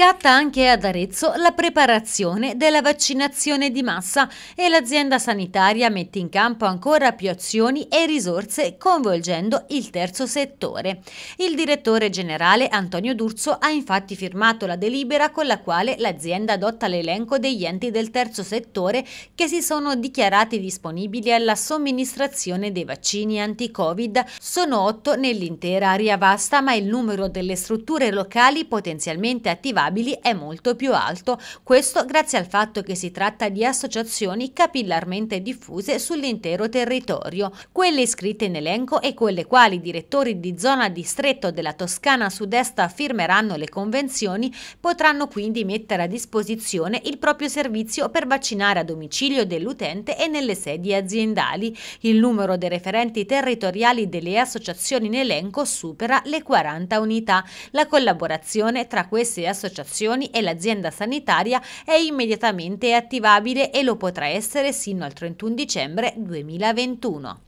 Scatta anche ad Arezzo la preparazione della vaccinazione di massa e l'azienda sanitaria mette in campo ancora più azioni e risorse coinvolgendo il terzo settore. Il direttore generale Antonio D'Urso ha infatti firmato la delibera con la quale l'azienda adotta l'elenco degli enti del terzo settore che si sono dichiarati disponibili alla somministrazione dei vaccini anti-Covid. Sono otto nell'intera area vasta ma il numero delle strutture locali potenzialmente attivate disabili è molto più alto, questo grazie al fatto che si tratta di associazioni capillarmente diffuse sull'intero territorio, quelle iscritte in elenco e quelle quali i direttori di zona distretto della Toscana sud-est firmeranno le convenzioni potranno quindi mettere a disposizione il proprio servizio per vaccinare a domicilio dell'utente e nelle sedi aziendali. Il numero dei referenti territoriali delle associazioni in elenco supera le 40 unità. La collaborazione tra queste associazioni associazioni e l'azienda sanitaria è immediatamente attivabile e lo potrà essere sino al 31 dicembre 2021.